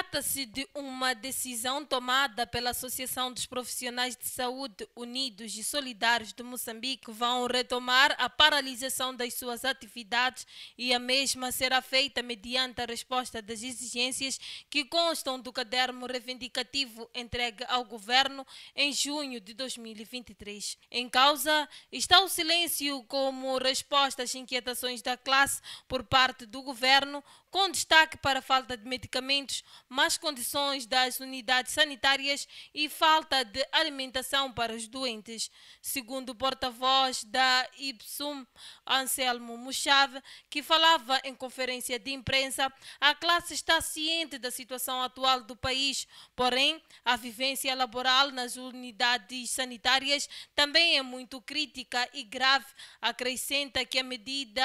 Trata-se de uma decisão tomada pela Associação dos Profissionais de Saúde Unidos e Solidários de Moçambique, que vão retomar a paralisação das suas atividades e a mesma será feita mediante a resposta das exigências que constam do caderno reivindicativo entregue ao governo em junho de 2023. Em causa está o silêncio como resposta às inquietações da classe por parte do governo, com destaque para a falta de medicamentos más condições das unidades sanitárias e falta de alimentação para os doentes. Segundo o porta-voz da IPSUM, Anselmo Mouchave, que falava em conferência de imprensa, a classe está ciente da situação atual do país, porém, a vivência laboral nas unidades sanitárias também é muito crítica e grave. Acrescenta que a medida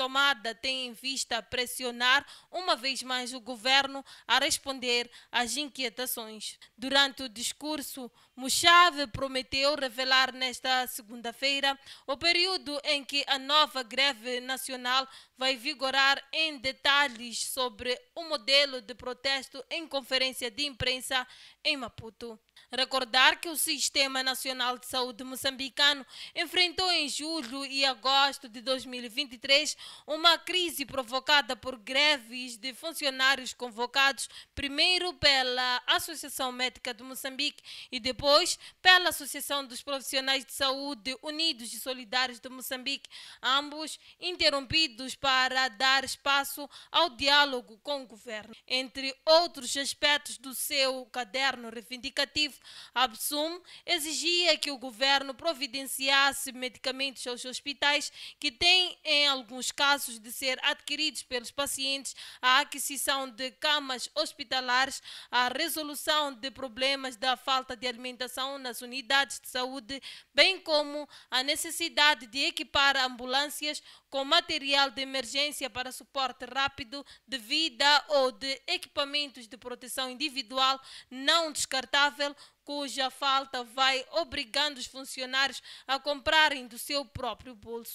tomada tem em vista pressionar uma vez mais o governo a responder às inquietações. Durante o discurso, Muxave prometeu revelar nesta segunda-feira o período em que a nova greve nacional vai vigorar em detalhes sobre o modelo de protesto em conferência de imprensa em Maputo. Recordar que o Sistema Nacional de Saúde moçambicano enfrentou em julho e agosto de 2023 uma crise provocada por greves de funcionários convocados primeiro pela Associação Médica de Moçambique e depois pela Associação dos Profissionais de Saúde Unidos e Solidários de Moçambique, ambos interrompidos para dar espaço ao diálogo com o governo. Entre outros aspectos do seu caderno reivindicativo, ABSUM exigia que o governo providenciasse medicamentos aos hospitais que têm, em alguns casos de ser adquiridos pelos pacientes, a aquisição de camas hospitalares, a resolução de problemas da falta de alimentação nas unidades de saúde, bem como a necessidade de equipar ambulâncias com material de emergência para suporte rápido de vida ou de equipamentos de proteção individual não descartável, cuja falta vai obrigando os funcionários a comprarem do seu próprio bolso.